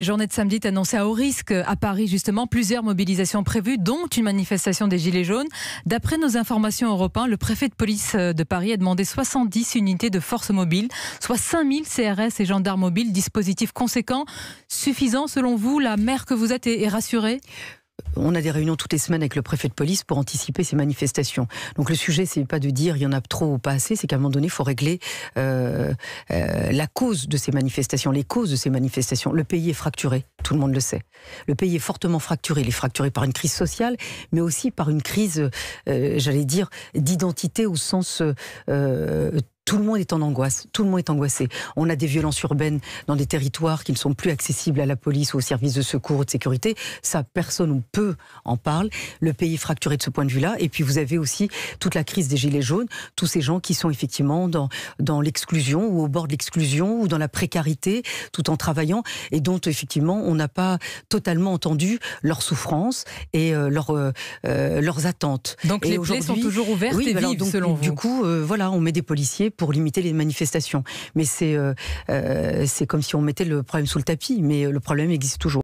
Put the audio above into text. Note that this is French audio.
Journée de samedi annoncée à haut risque à Paris, justement, plusieurs mobilisations prévues, dont une manifestation des Gilets jaunes. D'après nos informations européennes, le préfet de police euh, de Paris a demandé 70 unités de force mobiles, soit 5000 CRS et gendarmes mobiles, dispositifs conséquents suffisant selon vous. La mère que vous êtes est rassurée on a des réunions toutes les semaines avec le préfet de police pour anticiper ces manifestations. Donc le sujet, c'est pas de dire il y en a trop ou pas assez, c'est qu'à un moment donné, il faut régler euh, euh, la cause de ces manifestations, les causes de ces manifestations. Le pays est fracturé, tout le monde le sait. Le pays est fortement fracturé. Il est fracturé par une crise sociale, mais aussi par une crise, euh, j'allais dire, d'identité au sens tout le monde est en angoisse, tout le monde est angoissé. On a des violences urbaines dans des territoires qui ne sont plus accessibles à la police ou aux services de secours ou de sécurité. Ça, personne ou peu en parle. Le pays est fracturé de ce point de vue-là. Et puis vous avez aussi toute la crise des gilets jaunes, tous ces gens qui sont effectivement dans, dans l'exclusion ou au bord de l'exclusion ou dans la précarité tout en travaillant et dont effectivement on n'a pas totalement entendu leurs souffrances et euh, leur, euh, euh, leurs attentes. Donc les plaies sont toujours ouvertes et donc, selon du, coup, voilà, on met des policiers pour limiter les manifestations. Mais euh, euh, c'est comme si on mettait le problème sous le tapis, mais le problème existe toujours.